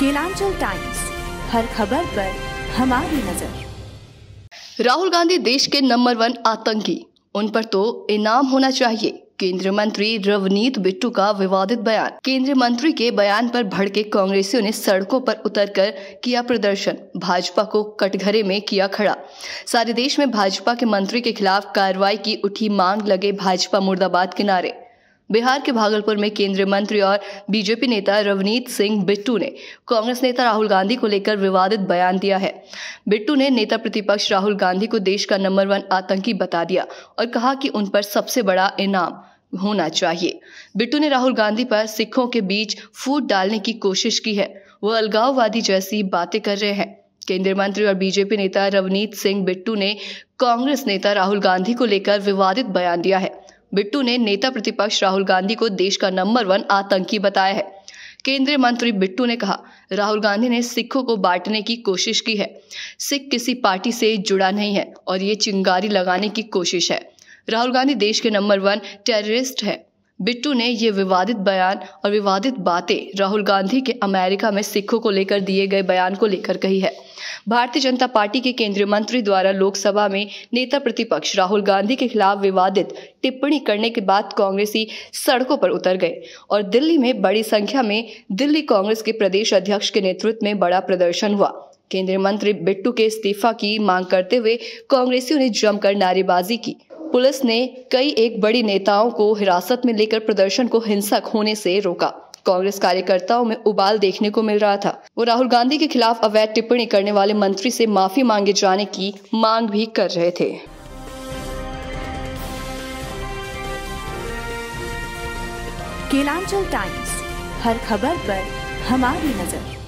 Kelanchal times हर खबर पर हमारी नजर राहुल गांधी देश के नंबर वन आतंकी उन पर तो इनाम होना चाहिए केंद्रीय मंत्री रवनीत बिट्टू का विवादित बयान केंद्रीय मंत्री के बयान पर भड़के कांग्रेसियों ने सड़कों पर उतरकर किया प्रदर्शन भाजपा को कटघरे में किया खड़ा सारे देश में भाजपा के मंत्री के खिलाफ कार्रवाई की उठी मांग लगे भाजपा मुर्दाबाद किनारे बिहार के भागलपुर में केंद्रीय मंत्री और बीजेपी नेता रवनीत सिंह बिट्टू ने कांग्रेस नेता राहुल गांधी को लेकर विवादित बयान दिया है बिट्टू ने नेता प्रतिपक्ष राहुल गांधी को देश का नंबर वन आतंकी बता दिया और कहा कि उन पर सबसे बड़ा इनाम होना चाहिए बिट्टू ने राहुल गांधी पर सिखों के बीच फूट डालने की कोशिश की है वो अलगाववादी जैसी बातें कर रहे हैं केंद्रीय मंत्री और बीजेपी नेता रवनीत सिंह बिट्टू ने कांग्रेस नेता राहुल गांधी को लेकर विवादित बयान दिया है बिट्टू ने नेता प्रतिपक्ष राहुल गांधी को देश का नंबर वन आतंकी बताया है केंद्रीय मंत्री बिट्टू ने कहा राहुल गांधी ने सिखों को बांटने की कोशिश की है सिख किसी पार्टी से जुड़ा नहीं है और ये चिंगारी लगाने की कोशिश है राहुल गांधी देश के नंबर वन टेररिस्ट है बिट्टू ने ये विवादित बयान और विवादित बातें राहुल गांधी के अमेरिका में सिखों को लेकर दिए गए बयान को लेकर कही है भारतीय जनता पार्टी के केंद्रीय मंत्री द्वारा लोकसभा में नेता प्रतिपक्ष राहुल गांधी के खिलाफ विवादित टिप्पणी करने के बाद कांग्रेसी सड़कों पर उतर गए और दिल्ली में बड़ी संख्या में दिल्ली कांग्रेस के प्रदेश अध्यक्ष के नेतृत्व में बड़ा प्रदर्शन हुआ केंद्रीय मंत्री बिट्टू के इस्तीफा की मांग करते हुए कांग्रेसियों ने जमकर नारेबाजी की पुलिस ने कई एक बड़ी नेताओं को हिरासत में लेकर प्रदर्शन को हिंसक होने से रोका कांग्रेस कार्यकर्ताओं में उबाल देखने को मिल रहा था वो राहुल गांधी के खिलाफ अवैध टिप्पणी करने वाले मंत्री से माफी मांगे जाने की मांग भी कर रहे थे केलांचल टाइम्स हर खबर पर हमारी नजर